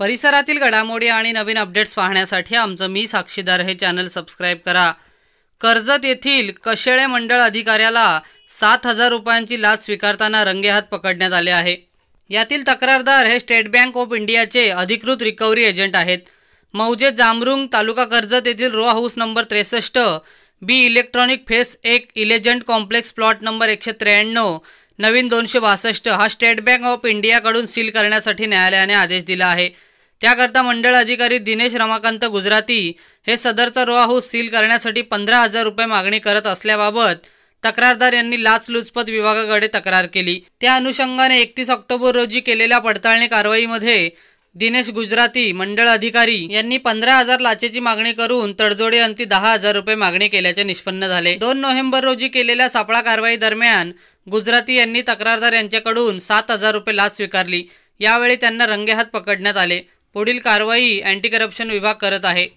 परिसरातील घडामोडी आणि नवीन अपडेट्स पाहण्यासाठी आमचं मी साक्षीदार हे चॅनल सबस्क्राईब करा कर्जत येथील कशेळे मंडळ अधिकाऱ्याला सात हजार रुपयांची लाच स्वीकारताना रंगेहात पकडण्यात आले आहे यातील तक्रारदार हे स्टेट बँक ऑफ इंडियाचे अधिकृत रिकव्हरी एजंट आहेत मौजे जामरुंग तालुका कर्जत येथील रो हाऊस नंबर त्रेसष्ट बी इलेक्ट्रॉनिक फेस एक इलेजंट कॉम्प्लेक्स प्लॉट नंबर एकशे त्र्याण्णव नवीन दोनशे बासष्ट हा स्टेट बँक ऑफ इंडियाकडून सील करण्यासाठी न्यायालयाने आदेश दिला आहे त्याकरता मंडळ अधिकारी दिनेश रमाकांत गुजराती हे सदरचा रो हाऊस सील करण्यासाठी पंधरा हजार रुपये मागणी करत असल्याबाबत तक्रारदार यांनी लाचलुचपत विभागाकडे तक्रार केली त्या अनुषंगाने एकतीस ऑक्टोबर रोजी केलेल्या पडताळणी कारवाईमध्ये दिनेश गुजराती मंडळ अधिकारी यांनी पंधरा हजार लाचेची मागणी करून तडजोडे अंती दहा हजार रुपये मागणी केल्याचे निष्पन्न झाले दोन नोव्हेंबर रोजी केलेल्या सापळा कारवाई दरम्यान गुजराती यांनी तक्रारदार यांच्याकडून सात हजार रुपये लाच स्वीकारली यावेळी त्यांना रंगेहात पकडण्यात आले पुढील कारवाई अँटी करप्शन विभाग करत आहे